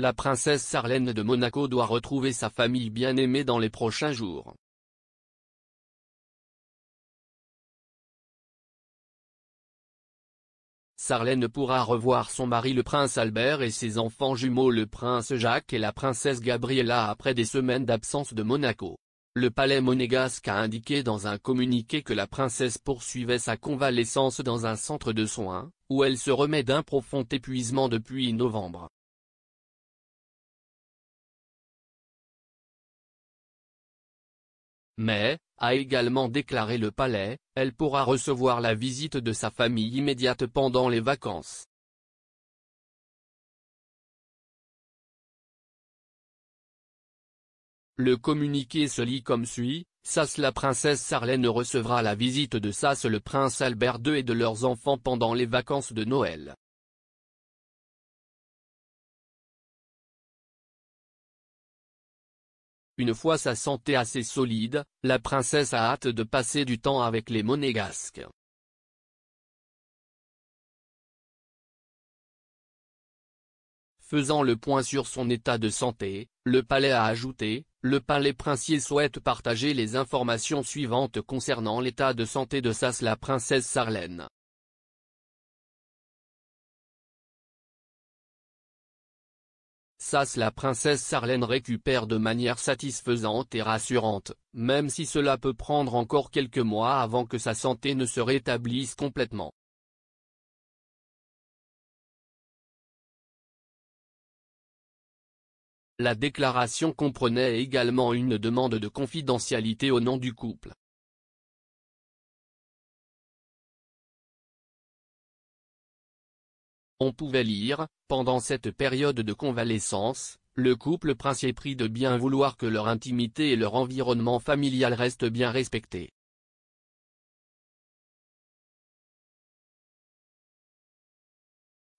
La princesse Sarlène de Monaco doit retrouver sa famille bien-aimée dans les prochains jours. Sarlène pourra revoir son mari le prince Albert et ses enfants jumeaux le prince Jacques et la princesse Gabriella après des semaines d'absence de Monaco. Le palais monégasque a indiqué dans un communiqué que la princesse poursuivait sa convalescence dans un centre de soins, où elle se remet d'un profond épuisement depuis novembre. mais, a également déclaré le palais, elle pourra recevoir la visite de sa famille immédiate pendant les vacances. Le communiqué se lit comme suit, Sass la princesse Sarlène recevra la visite de Sass le prince Albert II et de leurs enfants pendant les vacances de Noël. Une fois sa santé assez solide, la princesse a hâte de passer du temps avec les monégasques. Faisant le point sur son état de santé, le palais a ajouté, le palais princier souhaite partager les informations suivantes concernant l'état de santé de Sass la princesse Sarlène. la princesse Sarlène récupère de manière satisfaisante et rassurante, même si cela peut prendre encore quelques mois avant que sa santé ne se rétablisse complètement. La déclaration comprenait également une demande de confidentialité au nom du couple. On pouvait lire, pendant cette période de convalescence, le couple princier de bien vouloir que leur intimité et leur environnement familial restent bien respectés.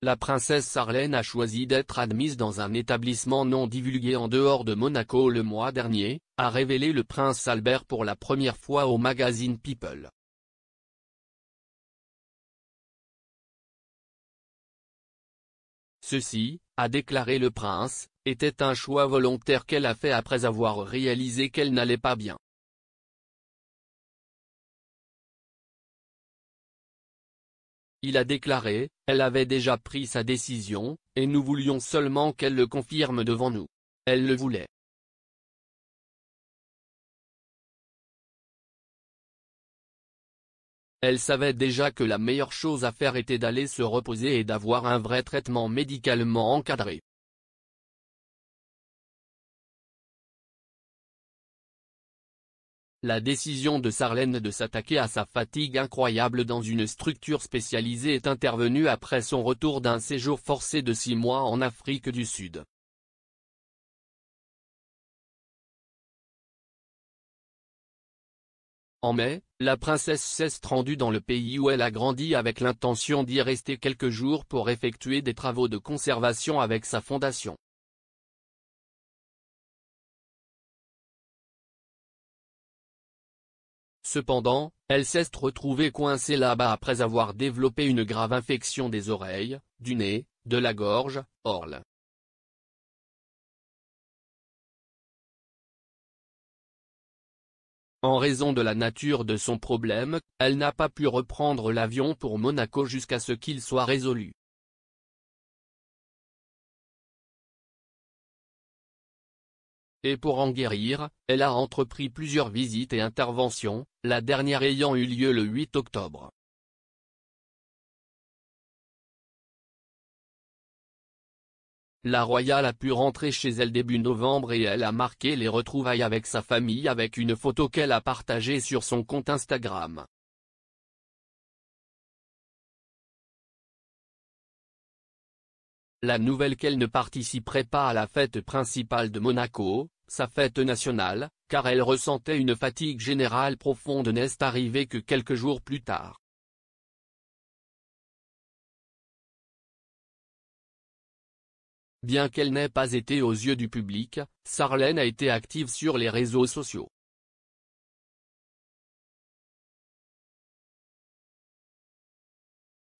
La princesse Sarlène a choisi d'être admise dans un établissement non divulgué en dehors de Monaco le mois dernier, a révélé le prince Albert pour la première fois au magazine People. Ceci, a déclaré le prince, était un choix volontaire qu'elle a fait après avoir réalisé qu'elle n'allait pas bien. Il a déclaré, elle avait déjà pris sa décision, et nous voulions seulement qu'elle le confirme devant nous. Elle le voulait. Elle savait déjà que la meilleure chose à faire était d'aller se reposer et d'avoir un vrai traitement médicalement encadré. La décision de Sarlène de s'attaquer à sa fatigue incroyable dans une structure spécialisée est intervenue après son retour d'un séjour forcé de six mois en Afrique du Sud. En mai, la princesse s'est rendue dans le pays où elle a grandi avec l'intention d'y rester quelques jours pour effectuer des travaux de conservation avec sa fondation. Cependant, elle s'est retrouvée coincée là-bas après avoir développé une grave infection des oreilles, du nez, de la gorge, orle. En raison de la nature de son problème, elle n'a pas pu reprendre l'avion pour Monaco jusqu'à ce qu'il soit résolu. Et pour en guérir, elle a entrepris plusieurs visites et interventions, la dernière ayant eu lieu le 8 octobre. La Royale a pu rentrer chez elle début novembre et elle a marqué les retrouvailles avec sa famille avec une photo qu'elle a partagée sur son compte Instagram. La nouvelle qu'elle ne participerait pas à la fête principale de Monaco, sa fête nationale, car elle ressentait une fatigue générale profonde n'est arrivée que quelques jours plus tard. Bien qu'elle n'ait pas été aux yeux du public, Sarlène a été active sur les réseaux sociaux.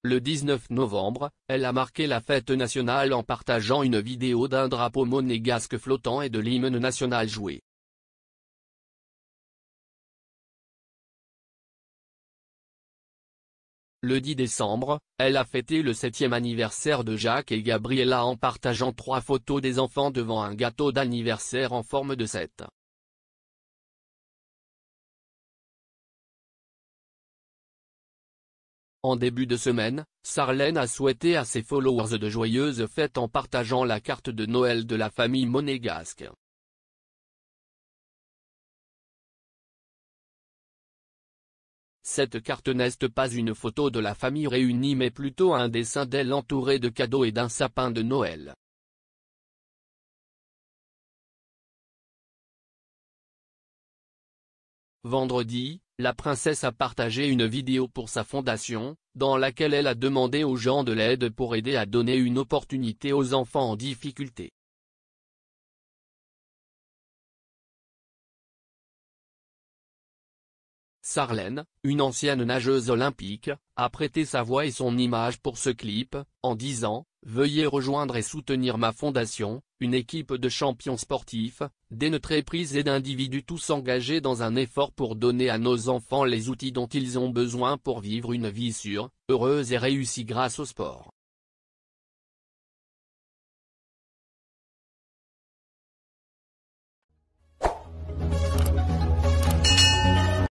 Le 19 novembre, elle a marqué la fête nationale en partageant une vidéo d'un drapeau monégasque flottant et de l'hymne national joué. Le 10 décembre, elle a fêté le septième anniversaire de Jacques et Gabriella en partageant trois photos des enfants devant un gâteau d'anniversaire en forme de 7. En début de semaine, Sarlène a souhaité à ses followers de joyeuses fêtes en partageant la carte de Noël de la famille monégasque. Cette carte n'est pas une photo de la famille réunie mais plutôt un dessin d'elle entourée de cadeaux et d'un sapin de Noël. Vendredi, la princesse a partagé une vidéo pour sa fondation, dans laquelle elle a demandé aux gens de l'aide pour aider à donner une opportunité aux enfants en difficulté. Sarlène, une ancienne nageuse olympique, a prêté sa voix et son image pour ce clip, en disant « Veuillez rejoindre et soutenir ma fondation, une équipe de champions sportifs, d'entreprises et d'individus tous engagés dans un effort pour donner à nos enfants les outils dont ils ont besoin pour vivre une vie sûre, heureuse et réussie grâce au sport.